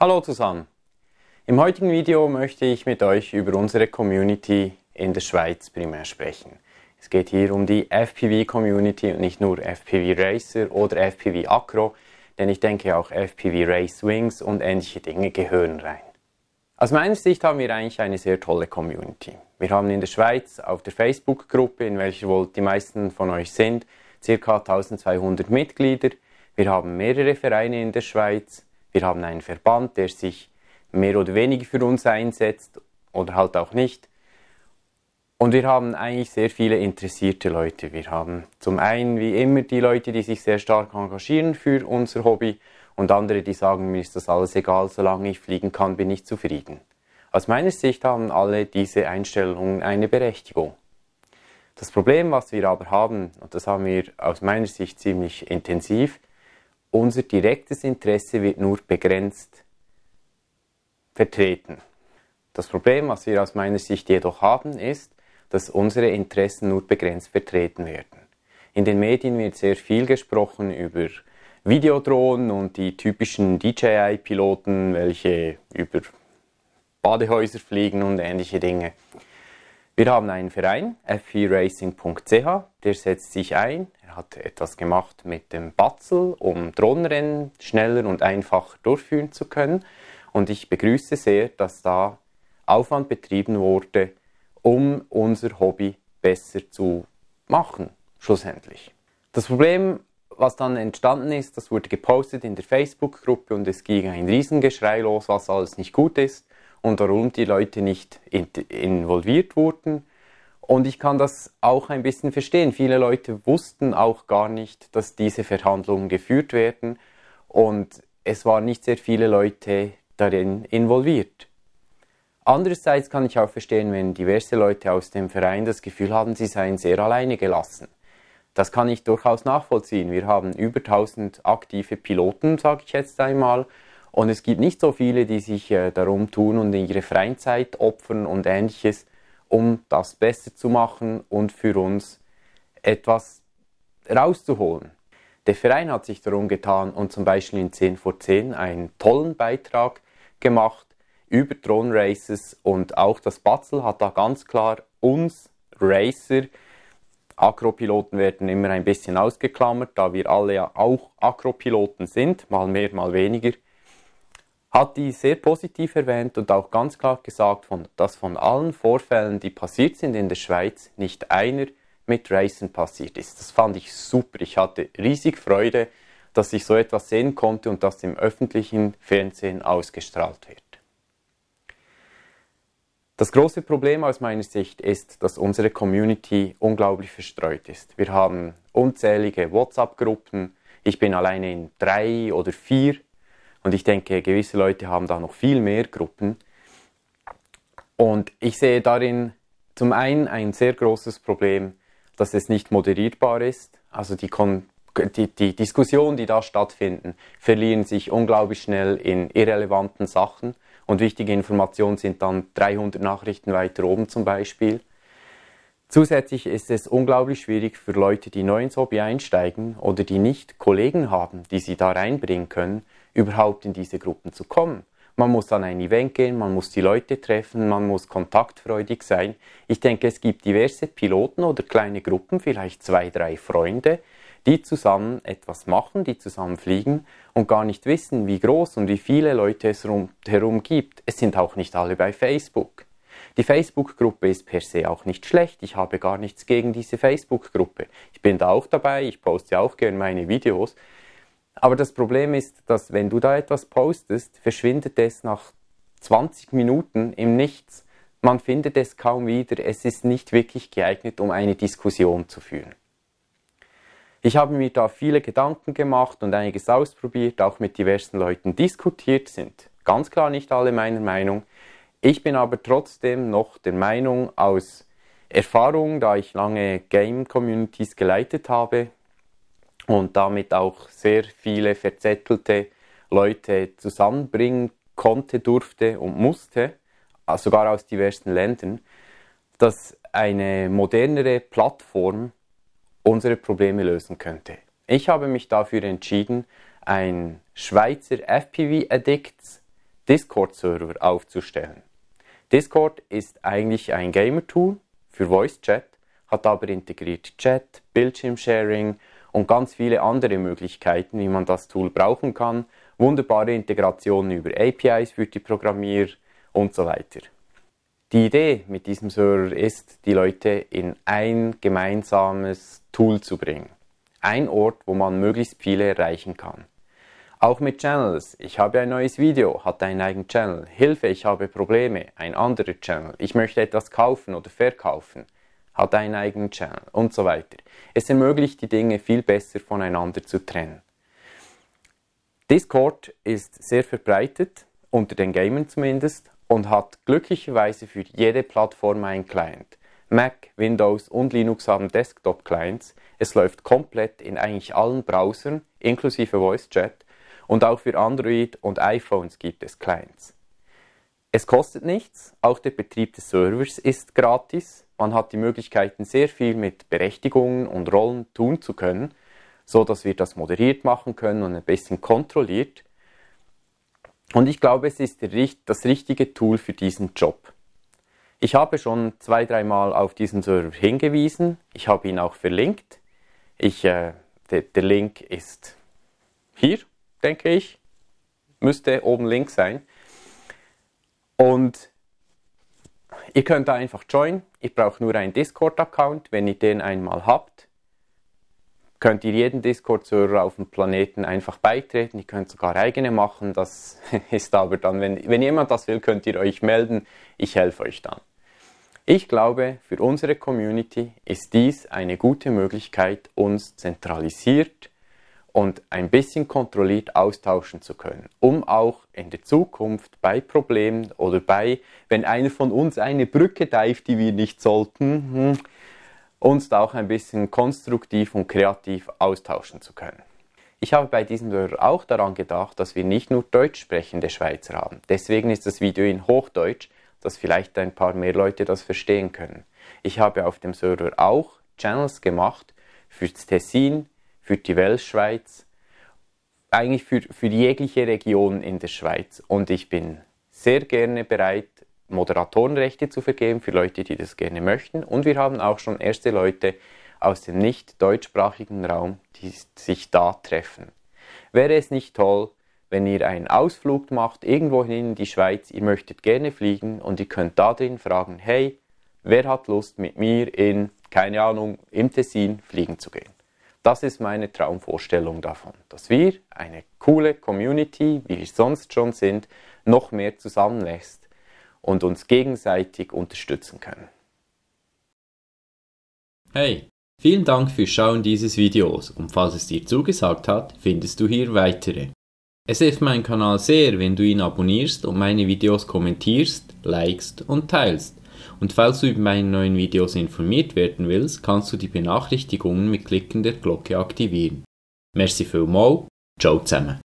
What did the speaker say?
Hallo zusammen! Im heutigen Video möchte ich mit euch über unsere Community in der Schweiz primär sprechen. Es geht hier um die FPV-Community und nicht nur FPV-Racer oder FPV-Acro, denn ich denke auch FPV-Race-Wings und ähnliche Dinge gehören rein. Aus meiner Sicht haben wir eigentlich eine sehr tolle Community. Wir haben in der Schweiz auf der Facebook-Gruppe, in welcher wohl die meisten von euch sind, ca. 1200 Mitglieder. Wir haben mehrere Vereine in der Schweiz. Wir haben einen Verband, der sich mehr oder weniger für uns einsetzt oder halt auch nicht. Und wir haben eigentlich sehr viele interessierte Leute. Wir haben zum einen wie immer die Leute, die sich sehr stark engagieren für unser Hobby und andere, die sagen, mir ist das alles egal, solange ich fliegen kann, bin ich zufrieden. Aus meiner Sicht haben alle diese Einstellungen eine Berechtigung. Das Problem, was wir aber haben, und das haben wir aus meiner Sicht ziemlich intensiv, unser direktes Interesse wird nur begrenzt vertreten. Das Problem, was wir aus meiner Sicht jedoch haben, ist, dass unsere Interessen nur begrenzt vertreten werden. In den Medien wird sehr viel gesprochen über Videodrohnen und die typischen DJI-Piloten, welche über Badehäuser fliegen und ähnliche Dinge. Wir haben einen Verein, fvracing.ch, der setzt sich ein er hat etwas gemacht mit dem Batzel, um Drohnenrennen schneller und einfacher durchführen zu können. Und ich begrüße sehr, dass da Aufwand betrieben wurde, um unser Hobby besser zu machen, schlussendlich. Das Problem, was dann entstanden ist, das wurde gepostet in der Facebook-Gruppe und es ging ein Riesengeschrei los, was alles nicht gut ist und warum die Leute nicht involviert wurden und ich kann das auch ein bisschen verstehen. Viele Leute wussten auch gar nicht, dass diese Verhandlungen geführt werden und es waren nicht sehr viele Leute darin involviert. Andererseits kann ich auch verstehen, wenn diverse Leute aus dem Verein das Gefühl haben, sie seien sehr alleine gelassen. Das kann ich durchaus nachvollziehen. Wir haben über 1000 aktive Piloten, sage ich jetzt einmal, und es gibt nicht so viele, die sich äh, darum tun und ihre Freizeit opfern und ähnliches, um das besser zu machen und für uns etwas rauszuholen. Der Verein hat sich darum getan und zum Beispiel in 10 vor 10 einen tollen Beitrag gemacht über Drone Races und auch das Batzel hat da ganz klar uns Racer, Akropiloten werden immer ein bisschen ausgeklammert, da wir alle ja auch Akropiloten sind, mal mehr, mal weniger, hat die sehr positiv erwähnt und auch ganz klar gesagt, dass von allen Vorfällen, die passiert sind in der Schweiz, nicht einer mit Racing passiert ist. Das fand ich super. Ich hatte riesig Freude, dass ich so etwas sehen konnte und das im öffentlichen Fernsehen ausgestrahlt wird. Das große Problem aus meiner Sicht ist, dass unsere Community unglaublich verstreut ist. Wir haben unzählige WhatsApp-Gruppen. Ich bin alleine in drei oder vier und ich denke, gewisse Leute haben da noch viel mehr Gruppen. Und ich sehe darin zum einen ein sehr großes Problem, dass es nicht moderierbar ist. Also die, Kon die, die Diskussionen, die da stattfinden, verlieren sich unglaublich schnell in irrelevanten Sachen. Und wichtige Informationen sind dann 300 Nachrichten weiter oben zum Beispiel. Zusätzlich ist es unglaublich schwierig für Leute, die neu ins Hobby einsteigen oder die nicht Kollegen haben, die sie da reinbringen können, überhaupt in diese Gruppen zu kommen. Man muss an ein Event gehen, man muss die Leute treffen, man muss kontaktfreudig sein. Ich denke, es gibt diverse Piloten oder kleine Gruppen, vielleicht zwei, drei Freunde, die zusammen etwas machen, die zusammen fliegen und gar nicht wissen, wie groß und wie viele Leute es rundherum gibt. Es sind auch nicht alle bei Facebook. Die Facebook-Gruppe ist per se auch nicht schlecht. Ich habe gar nichts gegen diese Facebook-Gruppe. Ich bin da auch dabei, ich poste auch gerne meine Videos. Aber das Problem ist, dass wenn du da etwas postest, verschwindet es nach 20 Minuten im Nichts. Man findet es kaum wieder. Es ist nicht wirklich geeignet, um eine Diskussion zu führen. Ich habe mir da viele Gedanken gemacht und einiges ausprobiert, auch mit diversen Leuten diskutiert sind. Ganz klar nicht alle meiner Meinung. Ich bin aber trotzdem noch der Meinung aus Erfahrung, da ich lange Game-Communities geleitet habe, und damit auch sehr viele verzettelte Leute zusammenbringen konnte, durfte und musste, sogar aus diversen Ländern, dass eine modernere Plattform unsere Probleme lösen könnte. Ich habe mich dafür entschieden, ein Schweizer FPV Addicts Discord Server aufzustellen. Discord ist eigentlich ein Gamer Tool für Voice Chat, hat aber integriert Chat, Bildschirmsharing und ganz viele andere Möglichkeiten, wie man das Tool brauchen kann. Wunderbare Integrationen über APIs für die Programmierer und so weiter. Die Idee mit diesem Server ist, die Leute in ein gemeinsames Tool zu bringen. Ein Ort, wo man möglichst viele erreichen kann. Auch mit Channels. Ich habe ein neues Video, hat einen eigenen Channel. Hilfe, ich habe Probleme, ein anderer Channel. Ich möchte etwas kaufen oder verkaufen hat einen eigenen Channel und so weiter. Es ermöglicht die Dinge viel besser voneinander zu trennen. Discord ist sehr verbreitet, unter den Gamern zumindest, und hat glücklicherweise für jede Plattform einen Client. Mac, Windows und Linux haben Desktop-Clients. Es läuft komplett in eigentlich allen Browsern, inklusive Voice Chat. Und auch für Android und iPhones gibt es Clients. Es kostet nichts, auch der Betrieb des Servers ist gratis man hat die Möglichkeiten, sehr viel mit Berechtigungen und Rollen tun zu können, so dass wir das moderiert machen können und ein bisschen kontrolliert. Und ich glaube, es ist das richtige Tool für diesen Job. Ich habe schon zwei, dreimal auf diesen Server hingewiesen. Ich habe ihn auch verlinkt. Ich, äh, der, der Link ist hier, denke ich. Müsste oben links sein. Und Ihr könnt da einfach joinen. Ich brauche nur einen Discord-Account. Wenn ihr den einmal habt, könnt ihr jeden Discord-Server auf dem Planeten einfach beitreten. Ihr könnt sogar eigene machen. Das ist aber dann, wenn, wenn jemand das will, könnt ihr euch melden. Ich helfe euch dann. Ich glaube, für unsere Community ist dies eine gute Möglichkeit, uns zentralisiert, und ein bisschen kontrolliert austauschen zu können, um auch in der Zukunft bei Problemen oder bei, wenn einer von uns eine Brücke deift, die wir nicht sollten, hm, uns da auch ein bisschen konstruktiv und kreativ austauschen zu können. Ich habe bei diesem Hörer auch daran gedacht, dass wir nicht nur deutsch sprechende Schweizer haben. Deswegen ist das Video in Hochdeutsch, dass vielleicht ein paar mehr Leute das verstehen können. Ich habe auf dem Server auch Channels gemacht für Tessin, für die Weltschweiz, eigentlich für, für jegliche Region in der Schweiz. Und ich bin sehr gerne bereit, Moderatorenrechte zu vergeben für Leute, die das gerne möchten. Und wir haben auch schon erste Leute aus dem nicht deutschsprachigen Raum, die sich da treffen. Wäre es nicht toll, wenn ihr einen Ausflug macht, irgendwohin in die Schweiz, ihr möchtet gerne fliegen und ihr könnt da drin fragen, hey, wer hat Lust mit mir in, keine Ahnung, im Tessin fliegen zu gehen? Das ist meine Traumvorstellung davon, dass wir, eine coole Community, wie wir sonst schon sind, noch mehr zusammenlässt und uns gegenseitig unterstützen können. Hey, vielen Dank fürs Schauen dieses Videos und falls es dir zugesagt hat, findest du hier weitere. Es hilft meinen Kanal sehr, wenn du ihn abonnierst und meine Videos kommentierst, likest und teilst und falls du über meine neuen Videos informiert werden willst, kannst du die Benachrichtigungen mit Klicken der Glocke aktivieren. Merci vielmals, ciao zusammen.